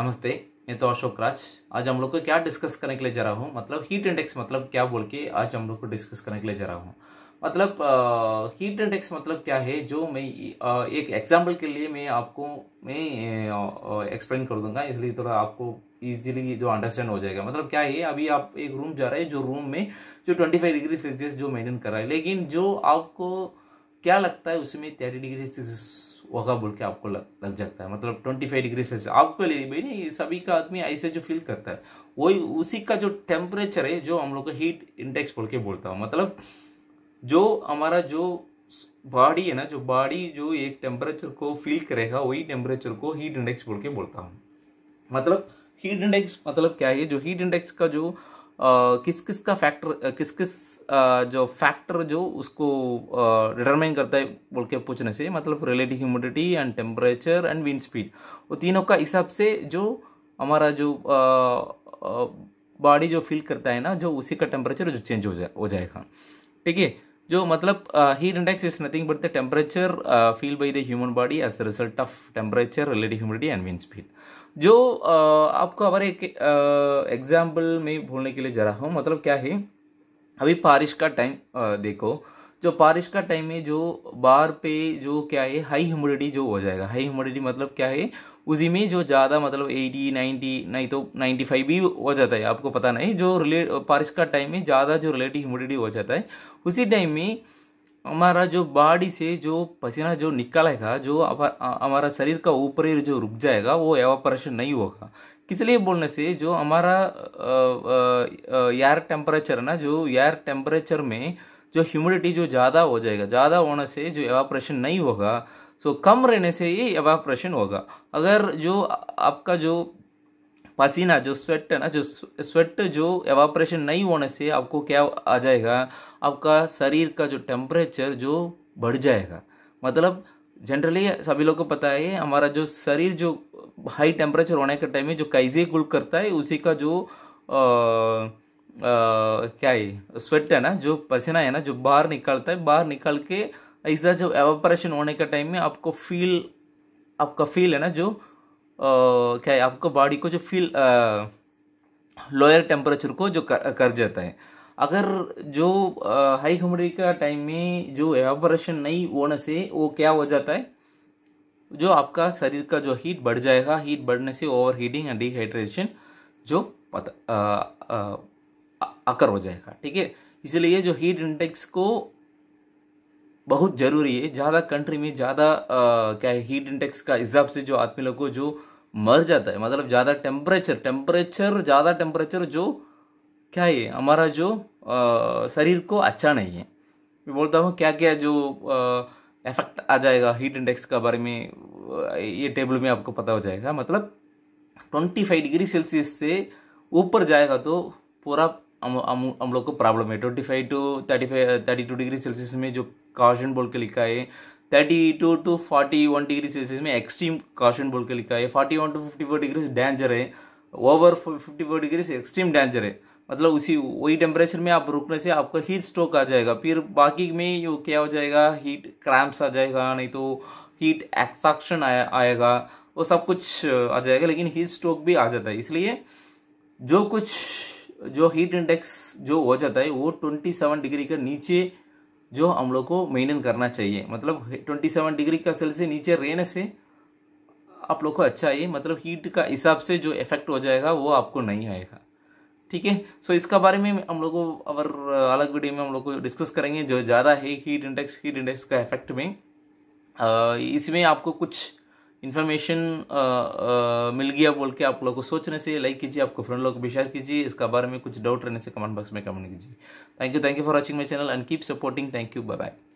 नमस्ते मैं तो अशोक राज आज हम लोग को क्या डिस्कस करने के लिए जा रहा हूँ मतलब हीट इंडेक्स मतलब क्या बोल के आज हम लोग को डिस्कस करने के लिए जा रहा हूँ मतलब हीट इंडेक्स मतलब क्या है जो मैं एक एग्जाम्पल के लिए मैं आपको मैं एक्सप्लेन कर दूंगा इसलिए थोड़ा आपको इजीली जो अंडरस्टैंड हो जाएगा मतलब क्या है अभी आप एक रूम जा रहे हैं जो रूम में जो 25 डिग्री सेल्सियस जो मेंटेन कर रहा है लेकिन जो आपको क्या लगता है उसमें थर्टी डिग्री सेल्सियस होगा बोल के आपको लग, लग जाता है मतलब ट्वेंटी फाइव डिग्री सेल्सियस आपको लिए भाई नहीं सभी का आदमी ऐसे जो फील करता है वही उसी का जो टेम्परेचर है जो हम लोग का हीट इंडेक्स बोल के बोलता हूँ मतलब जो हमारा जो बॉडी है ना जो बॉडी जो एक टेम्परेचर को फील करेगा वही टेम्परेचर को हीट इंडेक्स बोल के बोलता हूँ मतलब हीट इंडेक्स मतलब क्या है जो हीट इंडेक्स का जो किस किस का फैक्टर किस किस जो फैक्टर जो उसको डिटरमाइन करता है बोल के पूछने से मतलब relative humidity and temperature and wind speed वो तीनों का हिसाब से जो हमारा जो बॉडी जो फील करता है ना जो उसी का टेम्परेचर जो चेंज हो जाए हो जाएगा ठीक है जो मतलब heat index is nothing but the temperature feel by the human body as the result of temperature relative humidity and wind speed जो uh, आपको अगर एक एग्जाम्पल uh, में बोलने के लिए जा रहा हूँ मतलब क्या है अभी बारिश का टाइम uh, देखो जो बारिश का टाइम है जो बार पे जो क्या है हाई ह्यूमिडिटी जो हो जाएगा हाई ह्यूमिडिटी मतलब क्या है उसी में जो ज़्यादा मतलब 80 90 नहीं तो 95 भी हो जाता है आपको पता नहीं जो रिलेट बारिश का टाइम में ज़्यादा जो रिलेटिव ह्यूमिडिटी हो जाता है उसी टाइम में हमारा जो बॉडी से जो पसीना जो निकलेगा जो हमारा शरीर का ऊपर जो रुक जाएगा वो एवापरेशन नहीं होगा लिए बोलने से जो हमारा एयर टेम्परेचर ना जो एयर टेम्परेचर में जो ह्यूमिडिटी जो ज़्यादा हो जाएगा ज़्यादा होने से जो एवाप्रेशन नहीं होगा सो कम रहने से ही एवाप्रेशन होगा अगर जो आपका जो पसीना जो स्वेट है ना जो स्वेट जो एवाप्रेशन नहीं होने से आपको क्या आ जाएगा आपका शरीर का जो टेम्परेचर जो बढ़ जाएगा मतलब जनरली सभी लोग को पता है हमारा जो शरीर जो हाई टेम्परेचर होने के टाइम में जो कैजे गुल करता है उसी का जो आ, क्या है स्वेट है ना जो पसीना है ना जो बाहर निकलता है बाहर निकल के ऐसा जो एवोपरेशन होने का टाइम में आपको फील आपका फील है ना जो आ, क्या है आपको बॉडी को जो फील लोअर टेम्परेचर को जो कर, कर जाता है अगर जो हाई ह्यूमिडिटी का टाइम में जो एवोपरेशन नहीं होने से वो क्या हो जाता है जो आपका शरीर का जो हीट बढ़ जाएगा हीट बढ़ने से ओवर हीटिंग एंड डिहाइड्रेशन जो पता आ, आ, आकर हो जाएगा ठीक है इसलिए जो हीट इंडेक्स को बहुत ज़रूरी है ज़्यादा कंट्री में ज़्यादा क्या है हीट इंडेक्स का हिसाब से जो आदमी लोग को जो मर जाता है मतलब ज़्यादा टेम्परेचर टेम्परेचर ज़्यादा टेम्परेचर जो क्या है हमारा जो आ, शरीर को अच्छा नहीं है मैं बोलता हूँ क्या क्या जो इफेक्ट आ जाएगा हीट इंडेक्स का बारे में ये टेबल में आपको पता हो जाएगा मतलब ट्वेंटी फाइव डिग्री सेल्सियस से ऊपर जाएगा तो पूरा हम हम लोग को प्रॉब्लम है twenty five to thirty five thirty two degree Celsius में जो कॉशन बोल के लिखा है thirty two to forty one degree Celsius में एक्सट्रीम कॉशन बोल के लिखा है forty one to fifty four degree danger है over fifty four degree extreme danger है मतलब उसी वही टेम्परेचर में आप रुकने से आपका हीट स्ट्रोक आ जाएगा फिर बाकी में यो क्या हो जाएगा हीट क्रैम्प्स आ जाएगा नहीं तो हीट एक्साक्शन आएगा वो सब कुछ आ जाएगा लेकिन हीट स्ट्रोक भी आ जाता है इसलिए जो कुछ जो हीट इंडेक्स जो हो जाता है वो 27 डिग्री के नीचे जो हम लोग को मेंटेन करना चाहिए मतलब 27 डिग्री का सेल्सियस से नीचे रहने से आप लोग को अच्छा है मतलब हीट का हिसाब से जो इफेक्ट हो जाएगा वो आपको नहीं आएगा ठीक है सो इसका बारे में हम लोग को अवर अलग वीडियो में हम लोग को डिस्कस करेंगे जो ज़्यादा है हीट इंडेक्स हीट इंडेक्स का इफेक्ट में इसमें आपको कुछ इन्फॉर्मेशन uh, uh, मिल गया बोल के आप लोग को सोचने से लाइक कीजिए आपको फ्रेंड लोग को भी शेयर कीजिए इसका बारे में कुछ डाउट रहने से कमेंट बॉक्स में कमेंट कीजिए thank you thank you for watching my channel and keep supporting thank you bye bye